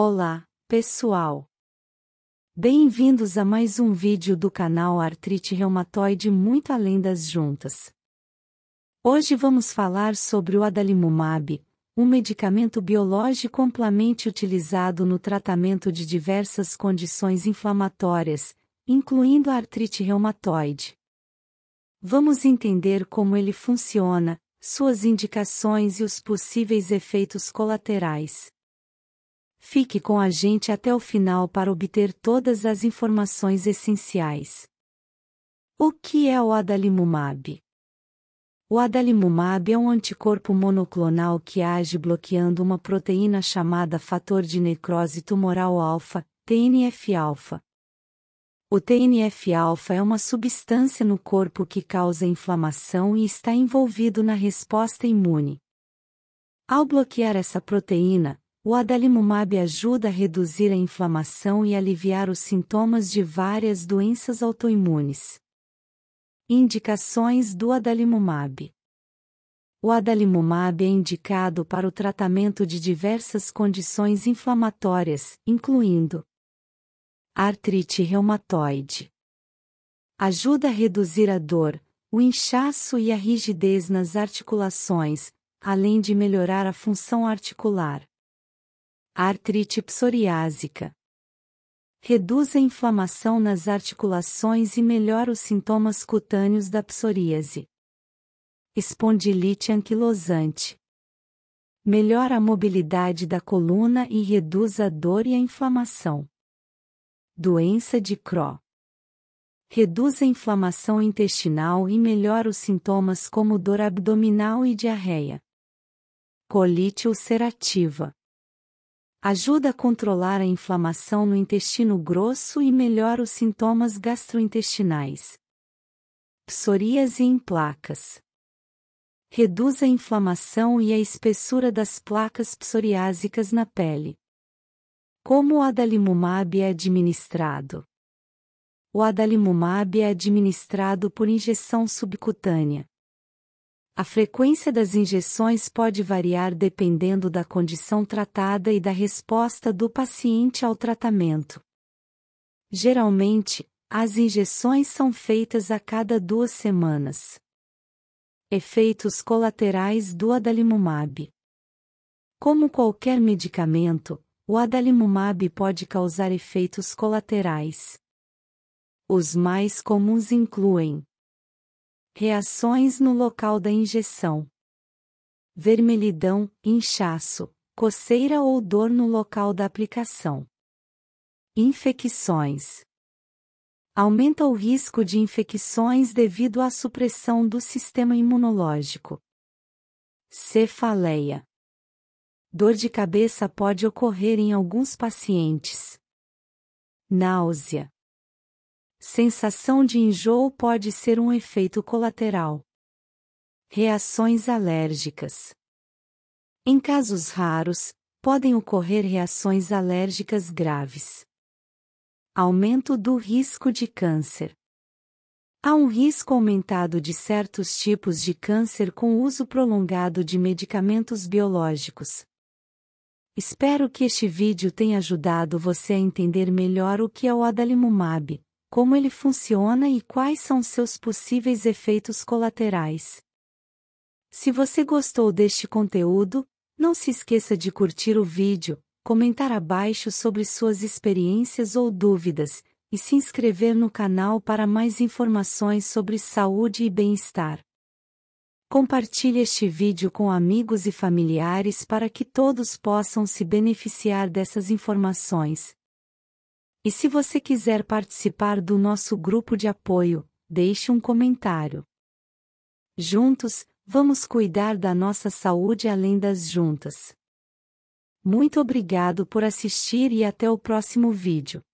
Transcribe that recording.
Olá, pessoal! Bem-vindos a mais um vídeo do canal Artrite Reumatoide Muito Além das Juntas. Hoje vamos falar sobre o adalimumab, um medicamento biológico amplamente utilizado no tratamento de diversas condições inflamatórias, incluindo a artrite reumatoide. Vamos entender como ele funciona, suas indicações e os possíveis efeitos colaterais. Fique com a gente até o final para obter todas as informações essenciais. O que é o adalimumab? O adalimumab é um anticorpo monoclonal que age bloqueando uma proteína chamada fator de necrose tumoral alfa, TNF-alfa. O TNF-alfa é uma substância no corpo que causa inflamação e está envolvido na resposta imune. Ao bloquear essa proteína, o adalimumab ajuda a reduzir a inflamação e aliviar os sintomas de várias doenças autoimunes. Indicações do adalimumab. O adalimumab é indicado para o tratamento de diversas condições inflamatórias, incluindo artrite reumatoide. Ajuda a reduzir a dor, o inchaço e a rigidez nas articulações, além de melhorar a função articular artrite psoriásica. Reduz a inflamação nas articulações e melhora os sintomas cutâneos da psoríase. Espondilite anquilosante. Melhora a mobilidade da coluna e reduz a dor e a inflamação. Doença de Crohn. Reduz a inflamação intestinal e melhora os sintomas como dor abdominal e diarreia. Colite ulcerativa Ajuda a controlar a inflamação no intestino grosso e melhora os sintomas gastrointestinais. Psoríase em placas. Reduz a inflamação e a espessura das placas psoriásicas na pele. Como o adalimumab é administrado? O adalimumab é administrado por injeção subcutânea. A frequência das injeções pode variar dependendo da condição tratada e da resposta do paciente ao tratamento. Geralmente, as injeções são feitas a cada duas semanas. Efeitos colaterais do adalimumab. Como qualquer medicamento, o adalimumab pode causar efeitos colaterais. Os mais comuns incluem Reações no local da injeção: vermelhidão, inchaço, coceira ou dor no local da aplicação. Infecções: aumenta o risco de infecções devido à supressão do sistema imunológico. Cefaleia: dor de cabeça pode ocorrer em alguns pacientes. Náusea: Sensação de enjoo pode ser um efeito colateral. Reações alérgicas. Em casos raros, podem ocorrer reações alérgicas graves. Aumento do risco de câncer. Há um risco aumentado de certos tipos de câncer com uso prolongado de medicamentos biológicos. Espero que este vídeo tenha ajudado você a entender melhor o que é o adalimumab como ele funciona e quais são seus possíveis efeitos colaterais. Se você gostou deste conteúdo, não se esqueça de curtir o vídeo, comentar abaixo sobre suas experiências ou dúvidas, e se inscrever no canal para mais informações sobre saúde e bem-estar. Compartilhe este vídeo com amigos e familiares para que todos possam se beneficiar dessas informações. E se você quiser participar do nosso grupo de apoio, deixe um comentário. Juntos, vamos cuidar da nossa saúde além das juntas. Muito obrigado por assistir e até o próximo vídeo.